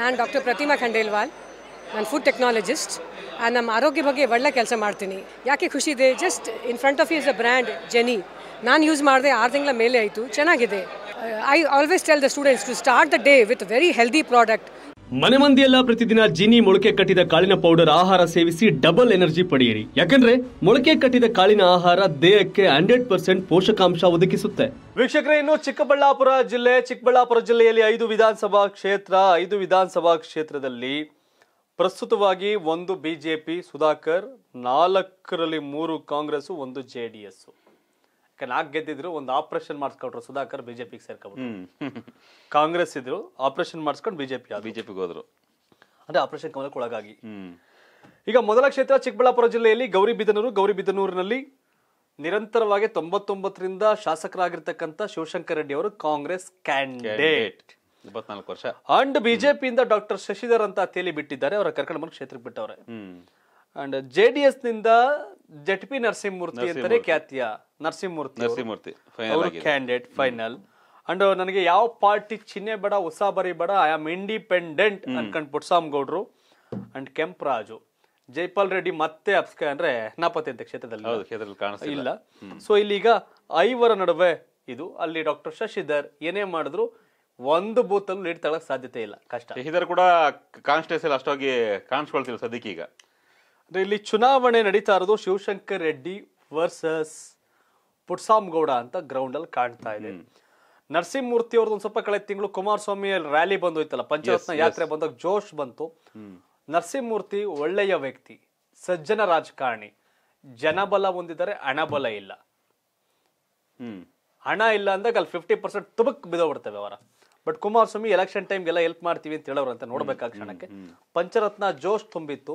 ನಾನು ಡಾಕ್ಟರ್ ಪ್ರತಿಮಾ ಖಂಡೇಲ್ವಾಲ್ ನಾನು food technologist ನಮ್ಮ ಆರೋಗ್ಯ ಬಗ್ಗೆ ಒಳ್ಳೆ ಕೆಲಸ ಮಾಡ್ತೀನಿ ಯಾಕೆ ಖುಷಿ ಇದೆ just in front of is a brand ಜೆನಿ ನಾನು ಯೂಸ್ ಮಾಡಿದೆ ಆರು ತಿಂಗಳ ಮೇಲೆ ಆಯಿತು ಚೆನ್ನಾಗಿದೆ I always tell the students to start the day with very healthy product ಮನೆ ಮಂದಿಯೆಲ್ಲ ಪ್ರತಿದಿನ ಜಿನಿ ಮೊಳಕೆ ಕಟ್ಟಿದ ಕಾಳಿನ ಪೌಡರ್ ಆಹಾರ ಸೇವಿಸಿ ಡಬಲ್ ಎನರ್ಜಿ ಪಡೆಯಿರಿ ಯಾಕಂದ್ರೆ ಮೊಳಕೆ ಕಟ್ಟಿದ ಕಾಳಿನ ಆಹಾರ ದೇಹಕ್ಕೆ ಹಂಡ್ರೆಡ್ ಪರ್ಸೆಂಟ್ ಪೋಷಕಾಂಶ ಒದಗಿಸುತ್ತೆ ವೀಕ್ಷಕರೇ ಇನ್ನು ಚಿಕ್ಕಬಳ್ಳಾಪುರ ಜಿಲ್ಲೆ ಚಿಕ್ಕಬಳ್ಳಾಪುರ ಜಿಲ್ಲೆಯಲ್ಲಿ ಐದು ವಿಧಾನಸಭಾ ಕ್ಷೇತ್ರ ಐದು ವಿಧಾನಸಭಾ ಕ್ಷೇತ್ರದಲ್ಲಿ ಪ್ರಸ್ತುತವಾಗಿ ಒಂದು ಬಿಜೆಪಿ ಸುಧಾಕರ್ ನಾಲ್ಕರಲ್ಲಿ ಮೂರು ಕಾಂಗ್ರೆಸ್ ಒಂದು ಜೆಡಿಎಸ್ ನಾಲ್ಕು ಗೆದ್ದಿದ್ರು ಒಂದು ಆಪರೇಷನ್ ಮಾಡಿಸ್ಕೊಟ್ರು ಸುಧಾಕರ್ ಬಿಜೆಪಿಗೆ ಸೇರ್ಕೊಂಡ್ರು ಕಾಂಗ್ರೆಸ್ ಇದ್ರು ಆಪರೇಷನ್ ಮಾಡಿಸ್ಕೊಂಡು ಬಿಜೆಪಿ ಬಿಜೆಪಿಗೆ ಹೋದ್ರು ಅಂದ್ರೆ ಆಪರೇಷನ್ ಕಮಲಕ್ಕೆ ಒಳಗಾಗಿ ಈಗ ಮೊದಲ ಕ್ಷೇತ್ರ ಚಿಕ್ಕಬಳ್ಳಾಪುರ ಜಿಲ್ಲೆಯಲ್ಲಿ ಗೌರಿಬಿದನೂರು ಗೌರಿಬಿದನೂರಿನಲ್ಲಿ ನಿರಂತರವಾಗಿ ತೊಂಬತ್ತೊಂಬತ್ತರಿಂದ ಶಾಸಕರಾಗಿರ್ತಕ್ಕಂಥ ಶಿವಶಂಕರ್ ರೆಡ್ಡಿ ಅವರು ಕಾಂಗ್ರೆಸ್ ಕ್ಯಾಂಡಿಡೇಟ್ ಇಪ್ಪತ್ನಾಲ್ಕು ವರ್ಷ ಅಂಡ್ ಬಿಜೆಪಿಯಿಂದ ಡಾಕ್ಟರ್ ಶಶಿಧರ್ ಅಂತ ತೇಲಿ ಬಿಟ್ಟಿದ್ದಾರೆ ಅವರ ಕರ್ಕೊಂಡು ಬಂದು ಕ್ಷೇತ್ರಕ್ಕೆ ಬಿಟ್ಟವ್ರೆ ಅಂಡ್ ಜೆ ನಿಂದ ಜಟ್ಪಿ ನರಸಿಂಹಮೂರ್ತಿ ಅಂತಾನೆ ಖ್ಯಾತಿಯ Narasimhamurthy Narasimhamurthy candidate final and ನನಗೆ ಯಾವ ಪಾರ್ಟಿ ಚಿಹ್ನೆ ಬೇಡ ಹೊಸ ಬರಿ ಬೇಡ ಐ ಆಮ್ ಇಂಡಿಪೆಂಡೆಂಟ್ ಅನ್ಕೊಂಡ್ ಪುಟ್ಸಾಮ್ ಗೌಡ್ರು ಅಂಡ್ ರಾಜು ಜೈಪಾಲ್ ರೆಡ್ಡಿ ಮತ್ತೆ ಅಪ್ಸ್ಕ ಅಂದ್ರೆ ನಾಪತ್ತೆ ಅಂತ ಕ್ಷೇತ್ರದಲ್ಲಿ ಇಲ್ಲ ಸೊ ಇಲ್ಲಿಗ ಐವರ ನಡುವೆ ಇದು ಅಲ್ಲಿ ಡಾಕ್ಟರ್ ಶಶಿಧರ್ ಏನೇ ಮಾಡಿದ್ರು ಒಂದು ಬೂತ್ ಅಲ್ಲಿ ಲೀಡ್ ಸಾಧ್ಯತೆ ಇಲ್ಲ ಕಷ್ಟ ಶಶಿಧರ್ ಕೂಡ ಕಾನ್ಸ್ಟೆನ್ಸಿ ಅಷ್ಟಾಗಿ ಕಾಣಿಸ್ಕೊಳ್ತಿಲ್ಲ ಸದ್ಯಕ್ಕೆ ಈಗ ಇಲ್ಲಿ ಚುನಾವಣೆ ನಡೀತಾ ಇರೋದು ಶಿವಶಂಕರ್ ರೆಡ್ಡಿ ವರ್ಸಸ್ ಗೌಡ ಅಂತ ಗ್ರೌಂಡ್ ಅಲ್ಲಿ ಕಾಣ್ತಾ ಇದೆ ನರಸಿಂಹಮೂರ್ತಿ ಅವ್ರದ್ದು ಒಂದ್ ಸ್ವಲ್ಪ ಕಳೆದ ತಿಂಗಳು ಕುಮಾರಸ್ವಾಮಿ ರ್ಯಾಲಿ ಬಂದೋಯ್ತಲ್ಲ ಪಂಚಾಯತ್ನ ಯಾತ್ರೆ ಬಂದಾಗ ಜೋಶ್ ಬಂತು ನರಸಿಂಹಮೂರ್ತಿ ಒಳ್ಳೆಯ ವ್ಯಕ್ತಿ ಸಜ್ಜನ ರಾಜಕಾರಣಿ ಜನಬಲ ಹೊಂದಿದ್ದಾರೆ ಹಣಬಲ ಇಲ್ಲ ಹಣ ಇಲ್ಲ ಅಂದಾಗ ಅಲ್ಲಿ ಫಿಫ್ಟಿ ಪರ್ಸೆಂಟ್ ತುಬಕ್ ಬಿದೋಗ್ಬಿಡ್ತವೆ ಅವರ ಬಟ್ ಕುಮಾರಸ್ವಾಮಿ ಎಲೆಕ್ಷನ್ ಟೈಮ್ ಎಲ್ಲ ಹೆಲ್ಪ್ ಮಾಡ್ತೀವಿ ಅಂತ ಹೇಳೋರು ಅಂತ ನೋಡ್ಬೇಕಾದ ಕ್ಷಣಕ್ಕೆ ಪಂಚರತ್ನ ಜೋಶ್ ತುಂಬಿತ್ತು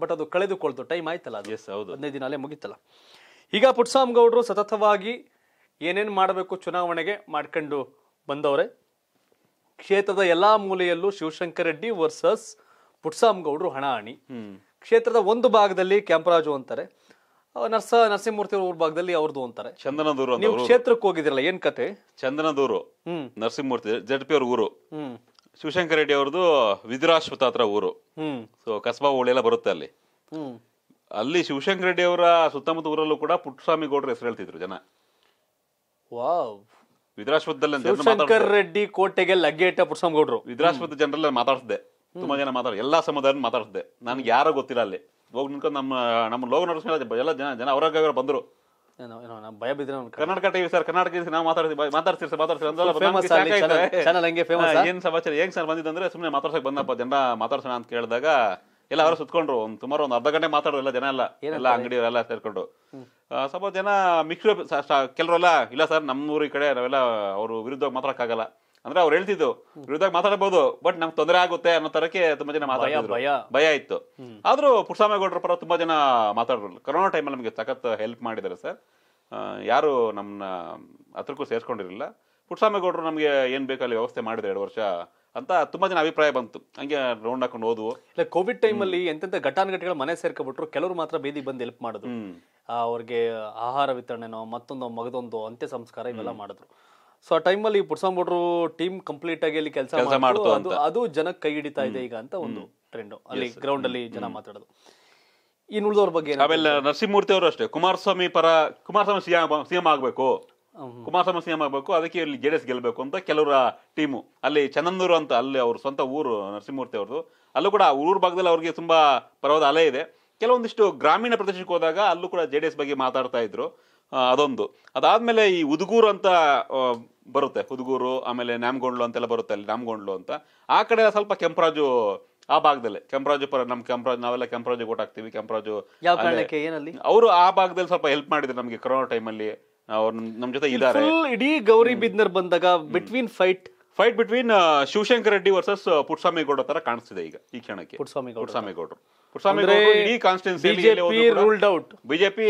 ಬಟ್ ಅದು ಕಳೆದುಕೊಳ್ತು ಟೈಮ್ ಆಯ್ತಲ್ಲ ಅದು ಹದಿನೈದು ದಿನ ಅಲ್ಲೇ ಮುಗಿತಲ್ಲ ಈಗ ಪುಟ್ಸಾಮ್ ಗೌಡ್ರು ಸತತವಾಗಿ ಏನೇನ್ ಮಾಡಬೇಕು ಚುನಾವಣೆಗೆ ಮಾಡ್ಕೊಂಡು ಬಂದವರೇ ಕ್ಷೇತ್ರದ ಎಲ್ಲಾ ಮೂಲೆಯಲ್ಲೂ ಶಿವಶಂಕರ್ ರೆಡ್ಡಿ ವರ್ಸಸ್ ಪುಟ್ಸಾಮ್ ಗೌಡ್ರು ಹಣಾಹಣಿ ಕ್ಷೇತ್ರದ ಒಂದು ಭಾಗದಲ್ಲಿ ಕ್ಯಾಂಪರಾಜು ಅಂತಾರೆ ನರ್ಸ ನರಸಿಂಹಮೂರ್ತಿ ಊರ್ ಭಾಗದಲ್ಲಿ ಅವ್ರದ್ದು ಅಂತಾರೆ ಚಂದನದೂರು ನೀವು ಕ್ಷೇತ್ರಕ್ಕೆ ಹೋಗಿದ್ರಲ್ಲ ಏನ್ ಕತೆ ಚಂದನದೂರು ನರಸಿಂಹಮೂರ್ತಿ ಜಡ್ ಅವ್ರ ಊರು ಶಿವಶಂಕರ ರೆಡ್ಡಿ ಅವ್ರದ್ದು ವಿದ್ರಾಶ್ವತ ಹತ್ರ ಊರು ಸೊ ಕಸ್ಬಾ ಹೋಳಿ ಎಲ್ಲ ಬರುತ್ತೆ ಅಲ್ಲಿ ಅಲ್ಲಿ ಶಿವಶಂಕರ ರೆಡ್ಡಿ ಅವರ ಸುತ್ತಮುತ್ತ ಊರಲ್ಲೂ ಕೂಡ ಪುಟ್ಟಸ್ವಾಮಿ ಗೌಡ್ರ ಹೆಸರು ಹೇಳ್ತಿದ್ರು ಜನ ವಾವ್ ಶಿವಶಂಕರ ರೆಡ್ಡಿ ಕೋಟೆಗೆ ಲಗ್ಗೇಟ ಪುರುಷಂ ಗೌಡ್ರು ವಿದ್ರಾಶ್ವತ ಜನರಲ್ಲ ಮಾತಾಡ್ತಿದ್ದೆ ತುಂಬಾ ಜನ ಮಾತಾಡ ಎಲ್ಲಾ ಸಮುದಾಯ ಮಾತಾಡ್ತಿದ್ದೆ ನನ್ಗೆ ಯಾರೋ ಗೊತ್ತಿಲ್ಲ ಅಲ್ಲಿ ಹೋಗಿ ನಿಂತ್ಕೊಂಡು ನಮ್ಮ ನಮ್ಮ ಲೋಗ ನಡೆಸ್ಕೊಂಡು ಎಲ್ಲ ಜನ ಜನ ಅವ್ರಾಗ ಬಂದರು ಭಯ ಬಿದ್ರೆ ಕರ್ನಾಟಕ ಟಿವಿ ಸರ್ ಕರ್ನಾಟಕ ನಾವು ಮಾತಾಡ್ತೀವಿ ಮಾತಾಡ್ತೀರಿ ಸರ್ ಮಾತಾಡ್ತೀರಿ ಅಂದ್ರೆ ಫೇಮಸ್ ಏನು ಸಮಾಚಾರ ಹೆಂಗ್ ಸರ್ ಬಂದಿದ್ದಂದ್ರೆ ಸುಮ್ಮನೆ ಮಾತಾಡ್ಸೋಕೆ ಬಂದಪ್ಪ ಜನ ಮಾತಾಡ್ಸೋಣ ಅಂತ ಕೇಳಿದಾಗ ಎಲ್ಲ ಅವರು ಸುತ್ಕೊಂಡ್ರು ಒಂದು ಸುಮಾರು ಒಂದು ಅರ್ಧ ಗಂಟೆ ಮಾತಾಡೋ ಎಲ್ಲ ಜನ ಎಲ್ಲ ಎಲ್ಲ ಅಂಗಡಿಯವರೆಲ್ಲ ಸೇರ್ಕೊಂಡು ಸ್ವಲ್ಪ ಜನ ಮಿಕ್ಸ್ ಕೆಲವರೆಲ್ಲ ಇಲ್ಲ ಸರ್ ನಮ್ಮೂರು ಈ ಕಡೆ ನಾವೆಲ್ಲ ಅವರು ವಿರುದ್ಧವಾಗಿ ಮಾತಾಡೋಕ್ಕಾಗಲ್ಲ ಅಂದ್ರೆ ಅವ್ರು ಹೇಳ್ತಿದ್ರು ವಿರುದ್ಧವಾಗಿ ಮಾತಾಡಬಹುದು ಬಟ್ ನಮ್ಗೆ ತೊಂದರೆ ಆಗುತ್ತೆ ಅನ್ನೋ ತರಕ್ಕೆ ತುಂಬಾ ಜನ ಮಾತಾಡಿದ್ರು ಭಯ ಇತ್ತು ಆದ್ರೂ ಪುರುಷಾಮೇಗೌಡರ ಪರ ತುಂಬಾ ಜನ ಮಾತಾಡ್ರು ಕೊರೋನಾ ಟೈಮಲ್ಲಿ ನಮಗೆ ಸಖತ್ ಹೆಲ್ಪ್ ಮಾಡಿದ್ದಾರೆ ಸರ್ ಯಾರು ನಮ್ಮನ್ನ ಹತ್ರಕ್ಕೂ ಸೇರಿಸ್ಕೊಂಡಿರಲಿಲ್ಲ ಪುಟ್ಟಸಾಮೇಗೌಡರು ನಮಗೆ ಏನು ಬೇಕು ಅಲ್ಲಿ ವ್ಯವಸ್ಥೆ ಮಾಡಿದ್ರು ಎರಡು ವರ್ಷ ಅಂತ ತುಂಬಾ ಜನ ಅಭಿಪ್ರಾಯ ಬಂತು ಹಂಗೆ ರೌಂಡ್ ಹಾಕೊಂಡು ಓದುವ ಇಲ್ಲ ಕೋವಿಡ್ ಟೈಮಲ್ಲಿ ಎಂತೆಂಥ ಘಟಾನುಘಟಿಗಳು ಮನೆ ಸೇರ್ಕೊಬಿಟ್ರು ಕೆಲವರು ಮಾತ್ರ ಬೇದಿ ಬಂದು ಹೆಲ್ಪ್ ಮಾಡಿದ್ರು ಅವ್ರಿಗೆ ಆಹಾರ ವಿತರಣೆನೋ ಮತ್ತೊಂದು ಮಗದೊಂದು ಅಂತ್ಯ ಸಂಸ್ಕಾರ ಇವೆಲ್ಲ ಮಾಡಿದ್ರು ಸೊ ಆ ಟೈಮಲ್ಲಿ ಈ ಬೋಡ್ರು ಟೀಮ್ ಕಂಪ್ಲೀಟ್ ಆಗಿ ಅಲ್ಲಿ ಕೆಲಸ ಮಾಡ್ತು ಅದು ಅದು ಜನಕ್ಕೆ ಕೈ ಹಿಡಿತಾ ಇದೆ ಈಗ ಅಂತ ಒಂದು ಟ್ರೆಂಡ್ ಅಲ್ಲಿ ಗ್ರೌಂಡ್ ಅಲ್ಲಿ ಜನ ಮಾತಾಡೋದು ಇನ್ನು ಉಳಿದವ್ರ ಬಗ್ಗೆ ಆಮೇಲೆ ನರಸಿಂಹಮೂರ್ತಿ ಅವರು ಅಷ್ಟೇ ಕುಮಾರಸ್ವಾಮಿ ಪರ ಕುಮಾರಸ್ವಾಮಿ ಸಿಎಂ ಸಿಎಂ ಆಗಬೇಕು ಕುಮಾರಸ್ವಾಮಿ ಸಿಎಂ ಆಗಬೇಕು ಅದಕ್ಕೆ ಇಲ್ಲಿ ಜೆ ಡಿ ಎಸ್ ಅಂತ ಕೆಲವರ ಟೀಮು ಅಲ್ಲಿ ಚನ್ನಂದೂರು ಅಂತ ಅಲ್ಲಿ ಅವ್ರ ಸ್ವಂತ ಊರು ನರಸಿಂಹಮೂರ್ತಿ ಅವ್ರದ್ದು ಅಲ್ಲೂ ಕೂಡ ಊರ್ ಭಾಗದಲ್ಲಿ ಅವ್ರಿಗೆ ತುಂಬಾ ಪರವಾದ ಅಲೆ ಇದೆ ಕೆಲವೊಂದಿಷ್ಟು ಗ್ರಾಮೀಣ ಪ್ರದೇಶಕ್ಕೆ ಹೋದಾಗ ಅಲ್ಲೂ ಕೂಡ ಜೆ ಡಿ ಎಸ್ ಬಗ್ಗೆ ಮಾತಾಡ್ತಾ ಇದ್ರು ಅದೊಂದು ಅದಾದ್ಮೇಲೆ ಈ ಉದುಗೂರು ಅಂತ ಬರುತ್ತೆ ಉದಗೂರು ಆಮೇಲೆ ನ್ಯಾಮ್ಗೊಂಡ್ಲು ಅಂತೆಲ್ಲ ಬರುತ್ತೆ ಅಲ್ಲಿ ನ್ಯಾಮ್ಗೊಂಡ್ಲು ಅಂತ ಆ ಕಡೆ ಸ್ವಲ್ಪ ಕೆಂಪರಾಜು ಆ ಭಾಗದಲ್ಲಿ ಕೆಂಪರಾಜು ಪರ ನಮ್ಮ ಕೆಂಪರಾಜು ನಾವೆಲ್ಲ ಕೆಂಪರಾಜು ಓಟ್ ಹಾಕ್ತೀವಿ ಕೆಂಪರಾಜು ಏನಲ್ಲಿ ಅವರು ಆ ಭಾಗದಲ್ಲಿ ಸ್ವಲ್ಪ ಹೆಲ್ಪ್ ಮಾಡಿದ್ರು ನಮಗೆ ಕೊರೋನಾ ಟೈಮಲ್ಲಿ ಅವ್ರು ನಮ್ ಜೊತೆ ಇದ್ದಾರೆ ಇಡೀ ಗೌರಿ ಬಿದ್ನರ್ ಬಂದಾಗ between fight fight between Shivashankar Reddy versus Puttaswamygowda ತರ ಕಾಣಿಸ್ತಿದೆ ಈಗ ಈ ಕ್ಷಣಕ್ಕೆ ಪುಟ್ಸ್ವಾಮಿಗೌಡರು ಬಿಜೆಪಿ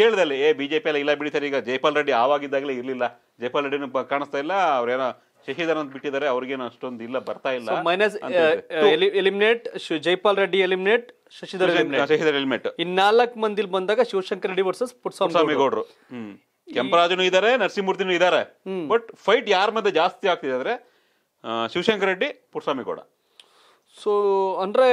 ಕೇಳಿದಲ್ಲಿ ಏ ಬಿಜೆಪಿ ಎಲ್ಲ ಇಲ್ಲ ಈಗ ಜೈಪಾಲ್ ರೆಡ್ಡಿ ಆವಾಗಿದ್ದಾಗಲೇ ಇರ್ಲಿಲ್ಲ ಜೈಪಾಲ್ ರೆಡ್ಡಿ ಕಾಣಿಸ್ತಾ ಇಲ್ಲ ಅವ್ರೇನೋ ಅಂತ ಬಿಟ್ಟಿದ್ದಾರೆ ಅವ್ರಿಗೇನು ಅಷ್ಟೊಂದು ಇಲ್ಲ ಬರ್ತಾ ಇಲ್ಲ minus eliminate Jaipal Reddy eliminate Shashidhar Shashidhar eliminate ಇನ್ ಮಂದಿಲ್ ಬಂದಾಗ ಶಿವಶಂಕರ್ ರೆಡ್ಡಿ ವರ್ಸಸ್ ಪುಟ್ಸ್ವಾಮಿ ಗೌಡ್ರು ಕೆಂಪರಾಜನು ಇದಾರೆ ನರಸಿಂಹಮೂರ್ತಿನೂ ಇದ್ದಾರೆ ಬಟ್ ಫೈಟ್ ಯಾರ ಮಧ್ಯೆ ಜಾಸ್ತಿ ಆಗ್ತಿದೆ ಅಂದ್ರೆ ಶಿವಶಂಕರ ರೆಡ್ಡಿ ಪುಟ್ಸ್ವಾಮಿ ಗೌಡ ಸೊ ಅಂದ್ರೆ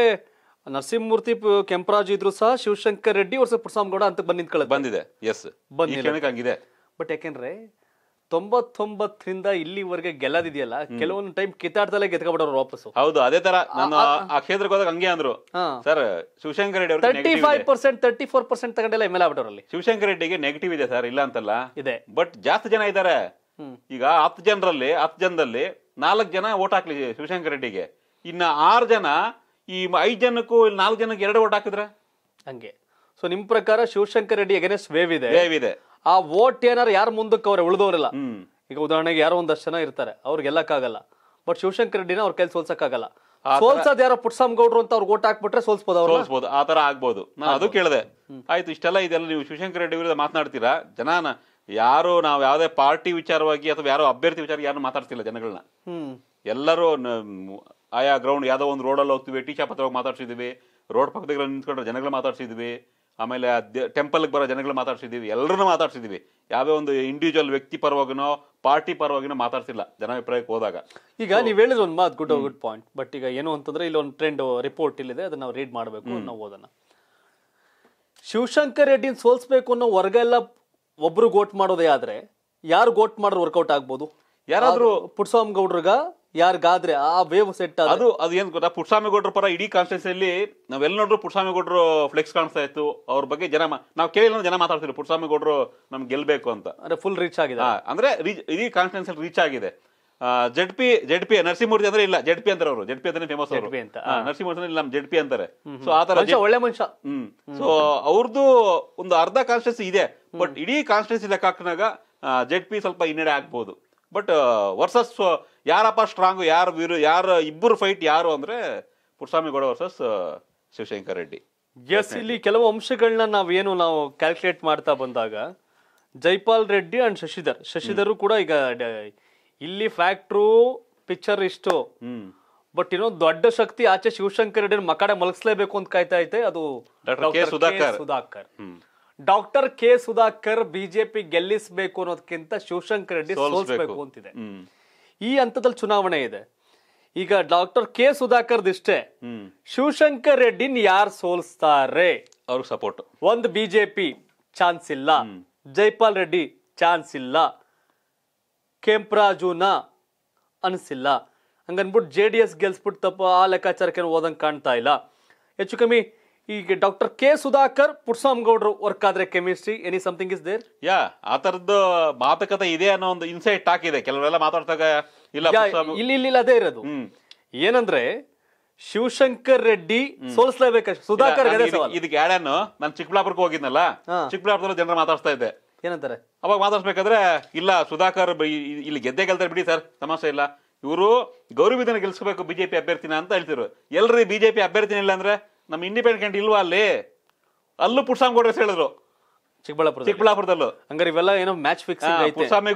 ನರಸಿಂಹಮೂರ್ತಿ ಕೆಂಪರಾಜು ಇದ್ರು ಸಹ ಶಿವಶಂಕರ್ ರೆಡ್ಡಿ ವರ್ಷ ಪುಟ್ಸ್ವಾಮಿ ಗೌಡ ಅಂತ ಬಂದ್ ನಿಂತ್ಕೊಳ್ಳೋದು ಬಂದಿದೆ ಎಸ್ ಬಂದಿದೆ ಹಂಗಿದೆ ಬಟ್ ಯಾಕೆಂದ್ರೆ ತೊಂಬತ್ತೊಂಬತ್ತರಿಂದ ಇಲ್ಲಿವರೆಗೆ ಗೆಲ್ಲದಿದೆಯಲ್ಲ ಕೆಲವೊಂದು ಟೈಮ್ ಕಿತ್ತಾಡ್ತಲೇ ಗೆದ್ಕೊಂಡ್ಬಿಡೋರು ವಾಪಸ್ ಹೌದು ಅದೇ ತರ ನಾನು ಆ ಕ್ಷೇತ್ರಕ್ಕೆ ಹೋದಾಗ ಹಂಗೆ ಅಂದ್ರು sir Shivashankar Reddy thirty five percent thirty four percent ತಗೊಂಡೆಲ್ಲ ಎಮ್ ಎಲ್ ಶಿವಶಂಕರ್ ರೆಡ್ಡಿಗೆ ನೆಗೆಟಿವ್ ಇದೆ ಸರ್ ಇಲ್ಲ ಅಂತಲ್ಲ ಇದೆ ಬಟ್ ಜಾಸ್ತಿ ಜನ ಇದ್ದಾರೆ ಈಗ ಹತ್ತು ಜನರಲ್ಲಿ ಹತ್ತು ಜನದಲ್ಲಿ ನಾಲ್ಕು ಜನ ಓಟ್ ಹಾಕ್ಲಿ ಶಿವಶಂಕರ್ ರೆಡ್ಡಿಗೆ ಇನ್ನ ಆರು ಜನ ಈ ಐದು ಜನಕ್ಕೂ ಇಲ್ಲಿ ನಾಲ್ಕು ಜನಕ್ಕೆ ಎರಡು ಓಟ್ ಹಾಕಿದ್ರೆ ಹಂಗೆ ಸೊ ನಿಮ್ ಪ್ರಕಾರ ಶಿವಶಂಕರ್ ರೆಡ್ಡಿ ಅಗೇನೆಸ್ಟ್ ವೇವ್ ಇದೆ ವೇವ್ ಇದೆ ಆ ಓಟ್ ಏನಾರು ಯಾರು ಮುಂದಕ್ಕೆ ಅವ್ರೆ ಇಲ್ಲ ಈಗ ಉದಾಹರಣೆಗೆ ಯಾರೋ ಒಂದಷ್ಟು ಜನ ಇರ್ತಾರೆ ಅವ್ರಿಗೆ ಗೆಲ್ಲಕ್ಕಾಗಲ್ಲ ಬಟ್ ಶಿವಶಂಕರ್ ರೆಡ್ಡಿನ ಅವ್ರ ಸೋಲ್ಸಕ್ ಸೋಲ್ಸಕ್ಕಾಗಲ್ಲ ಸೋಲ್ಸದ್ ಯಾರೋ ಪುಟ್ಸಾಮ್ ಗೌಡ್ರು ಅಂತ ಅವ್ರಿಗೆ ಓಟ್ ಹಾಕ್ಬಿಟ್ರೆ ಸೋಲ್ಸ್ಬೋದು ಅವ್ರು ಸೋಲ್ಸ್ಬೋದು ಆ ತರ ಆಗ್ಬೋದು ನಾನು ಅದು ಕೇಳಿದೆ ಆಯ್ತು ಇಷ್ಟೆಲ್ಲ ಇದೆಲ್ಲ ನೀವು ಶಿವಶಂಕರ್ ರೆಡ್ಡಿ ವಿರುದ್ಧ ಮಾತನಾಡ್ತೀರಾ ಜನಾನ ಯಾರು ನಾವು ಯಾವ್ದೇ ಪಾರ್ಟಿ ವಿಚಾರವಾಗಿ ಅಥವಾ ಯಾರೋ ಅಭ್ಯರ್ಥಿ ವಿಚಾರ ಯಾರು ಮಾತಾಡ್ತಿಲ್ಲ ಜನಗಳನ್ನ ಎಲ್ಲರೂ ಆಯಾ ಗ್ರೌಂಡ್ ಯಾವ್ದೋ ಒಂದು ರೋಡಲ್ಲಿ ಹೋಗ್ತೀವಿ ಹೋಗ್ತಿವಿ ಶಾಪ್ ಪತ್ರವಾಗಿ ಮಾತಾಡ್ಸಿದ್ವಿ ರೋಡ್ ಪಕ್ಕದಲ್ಲಿ ನಿಂತ್ಕೊಂಡ್ರೆ ಜನಗಳು ಮಾತಾಡ್ಸಿದ್ವಿ ಆಮೇಲೆ ಟೆಂಪಲ್ಗೆ ಬರೋ ಜನಗಳು ಮಾತಾಡ್ಸಿದ್ದೀವಿ ಎಲ್ಲರನ್ನೂ ಮಾತಾಡ್ಸಿದ್ದೀವಿ ಯಾವೇ ಒಂದು ಇಂಡಿವಿಜುವಲ್ ವ್ಯಕ್ತಿ ಪರವಾಗಿನೋ ಪಾರ್ಟಿ ಪರವಾಗಿನೋ ಮಾತಾಡ್ಸಿಲ್ಲ ಜನಾಭಿಪ್ರಾಯಕ್ಕೆ ಹೋದಾಗ ಈಗ ನೀವು ಹೇಳಿದ ಒಂದು ಮಾತು ಗುಡ್ ಗುಡ್ ಪಾಯಿಂಟ್ ಬಟ್ ಈಗ ಏನು ಅಂತಂದ್ರೆ ಇಲ್ಲಿ ಒಂದು ಟ್ರೆಂಡ್ ರಿಪೋರ್ಟ್ ಇಲ್ಲಿದೆ ಅದನ್ನ ನಾವು ರೀಡ್ ಮಾಡಬೇಕು ನಾವು ಓದನ್ನ ಶಿವಶಂಕರ್ ರೆಡ್ಡಿನ ಸೋಲ್ಸ್ಬೇಕು ಅನ್ನೋ ವರ್ಗ ಎಲ್ಲ ಒಬ್ರು ಗೋಟ್ ಮಾಡೋದೇ ಆದ್ರೆ ಯಾರು ಗೋಟ್ ಮಾಡ್ರು ವರ್ಕೌಟ್ ಆಗ್ಬೋದು ಯಾರಾದ್ರೂ ಪುಟ್ಸ್ವಾಮಿ ಗೌಡ್ರಿಗ ಯಾರಿಗಾದ್ರೆ ಆ ವೇವ್ ಸೆಟ್ ಅದು ಅದು ಏನ್ ಗೊತ್ತಾ ಗೌಡ್ರು ಪರ ಇಡೀ ಅಲ್ಲಿ ನಾವೆಲ್ಲ ನೋಡ್ರು ಗೌಡ್ರು ಫ್ಲೆಕ್ಸ್ ಕಾಣಿಸ್ತಾ ಇತ್ತು ಅವ್ರ ಬಗ್ಗೆ ಜನ ನಾವು ಕೇಳಿಲ್ಲ ಜನ ಮಾತಾಡ್ತೀವಿ ಗೌಡ್ರು ನಮ್ಗೆ ಗೆಲ್ಬೇಕು ಅಂತ ಅಂದ್ರೆ ಫುಲ್ ರೀಚ್ ಆಗಿದೆ ಅಂದ್ರೆ ಇಡೀ ಅಲ್ಲಿ ರೀಚ್ ಆಗಿದೆ Z P Z P Narasimhamurthy ಅಂದ್ರೆ ಇಲ್ಲ ಜೆಡ್ ಪಿ ಅಂತಾರೆ ಅವರು ಜೆಡ್ ಪಿ ಅಂದ್ರೆ ಫೇಮಸ್ ಅವರು ನರಸಿಂಹಮೂರ್ತಿ ಇಲ್ಲ ಜೆಡ್ ಪಿ ಅಂತಾರೆ ಸೊ ಆತರ ಒಳ್ಳೆ ಮನುಷ್ಯ ಹ್ಮ್ ಸೊ ಅವ್ರದ್ದು ಒಂದು ಅರ್ಧ ಕಾನ್ಸ್ಟೆನ್ಸಿ ಇದೆ ಬಟ್ ಇಡೀ ಕಾನ್ಸ್ಟೆನ್ಸಿ ಲೆಕ್ಕ ಹಾಕಿದಾಗ ಜೆಡ್ ಪಿ ಸ್ವಲ್ಪ ಹಿನ್ನಡೆ ಆಗ್ಬಹುದು ಬಟ್ ವರ್ಸಸ್ ಯಾರಪ್ಪ ಸ್ಟ್ರಾಂಗು ಯಾರು ವೀರು ಯಾರು ಇಬ್ಬರು ಫೈಟ್ ಯಾರು ಅಂದರೆ Puttaswamygowda versus uh, Shivashankar Reddy yes ಇಲ್ಲಿ ಕೆಲವು ಅಂಶಗಳನ್ನ ನಾವೇನು ನಾವು ಕ್ಯಾಲ್ಕುಲೇಟ್ ಮಾಡ್ತಾ ಬಂದಾಗ ಜೈಪಾಲ್ ರೆಡ್ಡಿ ಅಂಡ್ ಶಶಿಧರ್ ಶಶಿಧರ್ ಕೂಡ ಈಗ ಇಲ್ಲಿ ಫ್ಯಾಕ್ಟ್ರು ಪಿಕ್ಚರ್ ಇಷ್ಟು ಬಟ್ ಏನೋ ದೊಡ್ಡ ಶಕ್ತಿ ಆಚೆ ಶಿವಶಂಕರ್ ರೆಡ್ಡಿ ಮಕಾಡೆ ಮಲಗಿಸ್ಲೇಬೇಕು ಅಂತ ಕಾಯ್ತಾ ಐತೆ ಅದು Sudhakar Sudhakar doctor K Sudhakar BJP ಗೆಲ್ಲಿಸಬೇಕು ಅನ್ನೋದಕ್ಕಿಂತ ಶಿವಶಂಕರ್ ರೆಡ್ಡಿ ಸೋಲಿಸಬೇಕು ಅಂತಿದೆ ಈ ಹಂತದಲ್ಲಿ ಚುನಾವಣೆ ಇದೆ ಈಗ ಡಾಕ್ಟರ್ ಕೆ ಇಷ್ಟೇ ಶಿವಶಂಕರ್ ರೆಡ್ಡಿನ ಯಾರು ಸೋಲಿಸ್ತಾರೆ ಅವ್ರ ಸಪೋರ್ಟ್ ಒಂದು ಬಿಜೆಪಿ ಚಾನ್ಸ್ ಇಲ್ಲ ಜೈಪಾಲ್ ರೆಡ್ಡಿ ಚಾನ್ಸ್ ಇಲ್ಲ ಕೆಂಪ್ರಾಜುನ ಅನಿಸಿಲ್ಲ ಹಂಗನ್ಬಿಟ್ಟು ಜೆ ಡಿ ಎಸ್ ಗೆಲ್ಸ್ಬಿಟ್ಟು ತಪ್ಪ ಆ ಲೆಕ್ಕಾಚಾರಕ್ಕೆ ಓದಂಗೆ ಕಾಣ್ತಾ ಇಲ್ಲ ಹೆಚ್ಚು ಕಮ್ಮಿ ಈಗ ಡಾಕ್ಟರ್ ಕೆ ಸುಧಾಕರ್ ಗೌಡರು ವರ್ಕ್ ಆದ್ರೆ chemistry any something is there ಯಾ ಆ ತರದ್ದು ಮಾತುಕತೆ ಇದೆ ಅನ್ನೋ ಒಂದು ಇನ್ಸೈಟ್ ಹಾಕಿದೆ ಕೆಲವರೆಲ್ಲ ಮಾತಾಡ್ತಾಗ ಇಲ್ಲ ಇಲ್ಲಿ ಇಲ್ಲಿ ಅದೇ ಇರೋದು ಏನಂದ್ರೆ ಶಿವಶಂಕರ್ ರೆಡ್ಡಿ ಸೋಲ್ಸ್ಲೇಬೇಕು ಸುಧಾಕರ್ ಇದಕ್ಕೆ- ಇದಕ್ಕೆ ನಾನು ಚಿಕ್ಕಬಳ್ಳಾಪುರಕ್ಕೆ ಹೋಗಿದ್ನಲ್ಲ ಚಿಕ್ಕಬಳ್ಳಾಪುರದಲ್ಲಿ ಜನರು ಮಾತಾಡ್ತಾ ಇದ್ದೆ ಏನಂತಾರೆ ಅವಾಗ ಮಾತಾಡ್ಸ್ಬೇಕಾದ್ರೆ ಇಲ್ಲ ಸುಧಾಕರ್ ಇಲ್ಲಿ ಗೆದ್ದೆ ಗೆಲ್ತಾರೆ ಬಿಡಿ ಸರ್ ಸಮಸ್ಯೆ ಇಲ್ಲ ಇವರು ಗೌರವಿದನ ಗೆಲ್ಸ್ಬೇಕು ಬಿಜೆಪಿ ಅಭ್ಯರ್ಥಿನ ಅಂತ ಹೇಳ್ತಿರು ಎಲ್ರಿ ಬಿಜೆಪಿ ಅಭ್ಯರ್ಥಿನ ಇಲ್ಲ ಅಂದ್ರೆ ನಮ್ಮ ಇಂಡಿಪೆಂಡೆಂಟ್ ಇಲ್ವಾ ಅಲ್ಲಿ ಅಲ್ಲೂ ಪುಟ್ಸಾಮಿಗೌಡ್ರ ಹೇಳಿದ್ರು ಚಿಕ್ಕಬಳ್ಳಾಪುರ ಚಿಕ್ಕಬಳ್ಳಾಪುರದಲ್ಲೂ ಹಂಗಾರೆ ಇವೆಲ್ಲ ಏನೋ ಮ್ಯಾಚ್ ಫಿಕ್ಸ್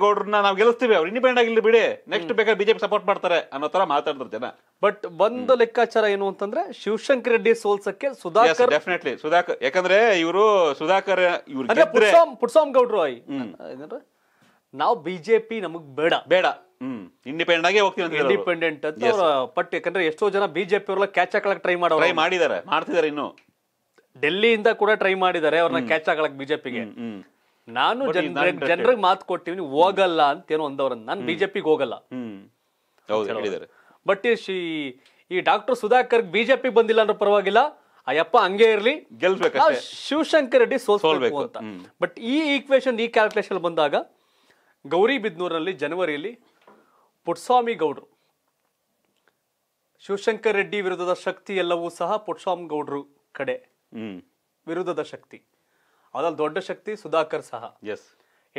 ಗೌಡ್ರನ್ನ ನಾವು ಗೆಲ್ಲಿಸ್ತೀವಿ ಅವ್ರು ಇಂಡಿಪೆಂಡೆಂಟ್ ಆಗಿಲ್ಲ ಬಿಡಿ ನೆಕ್ಸ್ಟ್ ಬೇಕಾದ್ರೆ ಬಿಜೆಪಿ ಸಪೋರ್ಟ್ ಮಾಡ್ತಾರೆ ಅನ್ನೋ ತರ ಮಾತಾಡಿದ್ರು ಜನ ಬಟ್ ಒಂದು ಲೆಕ್ಕಾಚಾರ ಏನು ಅಂತಂದ್ರೆ ಶಿವಶಂಕರ್ ರೆಡ್ಡಿ ಸೋಲ್ಸಕ್ಕೆ ಸುಧಾಕರ್ ಡೆಫಿನೆಟ್ಲಿ ಸುಧಾಕರ್ ಯಾಕಂದ್ರೆ ಇವರು ಸುಧಾಕರ್ ಇವ್ರು ಪುಟ್ಸಾಮ್ ಗೌಡ್ರು ನಾವು ಬಿಜೆಪಿ ನಮಗ್ ಬೇಡ ಬೇಡ ಹ್ಮ್ ಇಂಡಿಪೆಂಡೆಂಟ್ ಆಗಿ ಹೋಗ್ತೀವಿ ಅಂತ ಇಂಡಿಪೆಂಡೆಂಟ್ ಅಂತ ಅವ್ರ ಪಟ್ಟು ಯಾಕಂದ್ರೆ ಎಷ್ಟೋ ಜನ ಬಿಜೆಪಿ ಅವ್ರಲ್ಲ ಕ್ಯಾಚ್ ಹಾಕಲಕ್ ಟ್ರೈ ಮಾಡೋರು ಟ್ರೈ ಮಾಡಿದ್ದಾರೆ ಮಾಡ್ತಿದ್ದಾರೆ ಇನ್ನು ಡೆಲ್ಲಿಯಿಂದ ಕೂಡ ಟ್ರೈ ಮಾಡಿದ್ದಾರೆ ಅವ್ರನ್ನ ಕ್ಯಾಚ್ ಹಾಕಲಕ್ ಬಿಜೆಪಿಗೆ ನಾನು ಜನರಿಗೆ ಜನರಿಗೆ ಮಾತು ಕೊಟ್ಟಿವಿ ಹೋಗಲ್ಲ ಅಂತ ಏನೋ ಅಂದವ್ರನ್ನ ನಾನು ಬಿಜೆಪಿಗೆ ಹೋಗಲ್ಲ ಹೌದು ಬಟ್ ಈ ಈ ಡಾಕ್ಟರ್ ಸುಧಾಕರ್ ಬಿಜೆಪಿ ಬಂದಿಲ್ಲ ಅಂದ್ರೆ ಪರವಾಗಿಲ್ಲ ಅಯ್ಯಪ್ಪ ಹಂಗೆ ಇರ್ಲಿ ಗೆಲ್ಬೇಕು ಶಿವಶಂಕರ್ ರೆಡ್ಡಿ ಸೋಲ್ಬೇಕು ಅಂತ ಬಟ್ ಈ ಈಕ್ವೇಶನ್ ಈ ಕ್ಯಾಲ್ಕುಲೇಷನ್ ಬಂದಾಗ ಗೌರಿ ಬಿದ್ನೂರಲ್ಲಿ ಜನವರಿಯಲ್ಲಿ ಪುಟ್ಸ್ವಾಮಿ ಗೌಡ್ರು ಶಿವಶಂಕರ್ ರೆಡ್ಡಿ ವಿರುದ್ಧದ ಶಕ್ತಿ ಎಲ್ಲವೂ ಸಹ ಪುಟ್ಸ್ವಾಮಿ ಗೌಡ್ರು ಕಡೆ ವಿರುದ್ಧದ ಶಕ್ತಿ ಅದ್ರಲ್ಲಿ ದೊಡ್ಡ ಶಕ್ತಿ ಸುಧಾಕರ್ ಸಹ ಎಸ್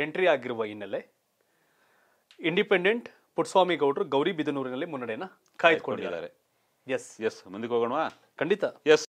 ಎಂಟ್ರಿ ಆಗಿರುವ ಹಿನ್ನೆಲೆ ಇಂಡಿಪೆಂಡೆಂಟ್ ಪುಟ್ಸ್ವಾಮಿ ಗೌಡ್ರು ಗೌರಿ ಬಿದನೂರಿನಲ್ಲಿ ಮುನ್ನಡೆಯನ್ನ ಕಾಯ್ದುಕೊಂಡಿದ್ದಾರೆ ಎಸ್ ಎಸ್ ಮುಂದಕ್ಕೆ ಹೋಗೋಣ ಖಂಡಿತ ಎಸ್